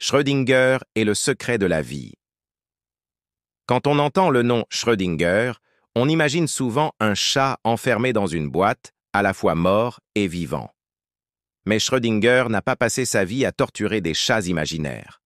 Schrödinger et le secret de la vie. Quand on entend le nom Schrödinger, on imagine souvent un chat enfermé dans une boîte, à la fois mort et vivant. Mais Schrödinger n'a pas passé sa vie à torturer des chats imaginaires.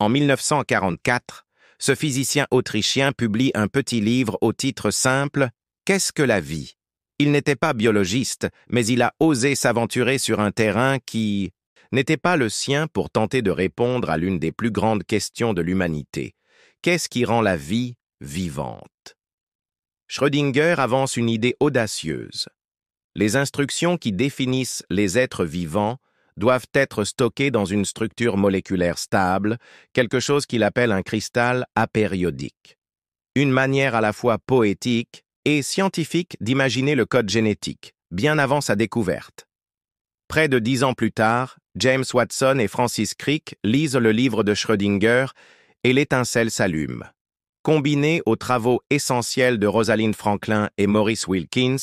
En 1944, ce physicien autrichien publie un petit livre au titre simple Qu'est-ce que la vie Il n'était pas biologiste, mais il a osé s'aventurer sur un terrain qui, n'était pas le sien pour tenter de répondre à l'une des plus grandes questions de l'humanité. Qu'est-ce qui rend la vie vivante Schrödinger avance une idée audacieuse. Les instructions qui définissent les êtres vivants doivent être stockées dans une structure moléculaire stable, quelque chose qu'il appelle un cristal apériodique. Une manière à la fois poétique et scientifique d'imaginer le code génétique, bien avant sa découverte. Près de dix ans plus tard, James Watson et Francis Crick lisent le livre de Schrödinger et l'étincelle s'allume. Combinée aux travaux essentiels de Rosalind Franklin et Maurice Wilkins,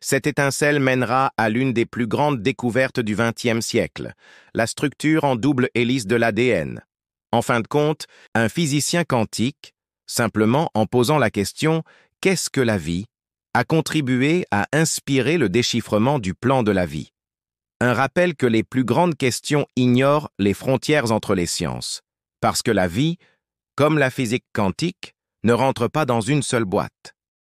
cette étincelle mènera à l'une des plus grandes découvertes du XXe siècle, la structure en double hélice de l'ADN. En fin de compte, un physicien quantique, simplement en posant la question Qu'est-ce que la vie a contribué à inspirer le déchiffrement du plan de la vie un rappel que les plus grandes questions ignorent les frontières entre les sciences, parce que la vie, comme la physique quantique, ne rentre pas dans une seule boîte.